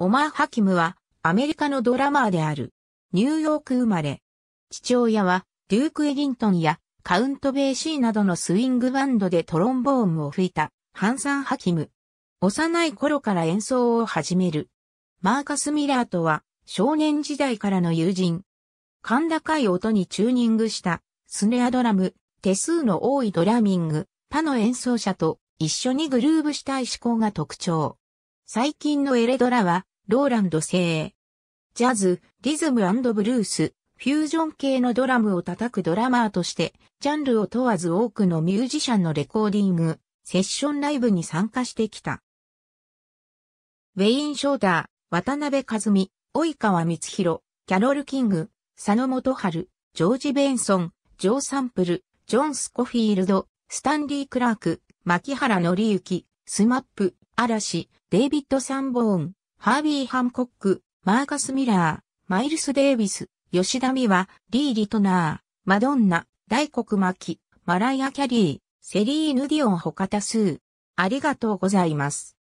オマー・ハキムは、アメリカのドラマーである。ニューヨーク生まれ。父親は、デューク・エギントンや、カウント・ベーシーなどのスイングバンドでトロンボーンを吹いた、ハンサン・ハキム。幼い頃から演奏を始める。マーカス・ミラーとは、少年時代からの友人。甲高い音にチューニングした、スネアドラム、手数の多いドラミング、他の演奏者と一緒にグルーブしたい思考が特徴。最近のエレドラは、ローランド製。ジャズ、リズムブルース、フュージョン系のドラムを叩くドラマーとして、ジャンルを問わず多くのミュージシャンのレコーディング、セッションライブに参加してきた。ウェイン・ショーター、渡辺和美、及川光弘、キャロル・キング、佐野元春、ジョージ・ベンソン、ジョー・サンプル、ジョン・スコフィールド、スタンリー・クラーク、牧原則之、スマップ、嵐、デイビッド・サンボーン、ハービー・ハンコック、マーカス・ミラー、マイルス・デイビス、吉田美和、リー・リトナー、マドンナ、大黒巻、マライア・キャリー、セリーヌ・ディオン他多数。ありがとうございます。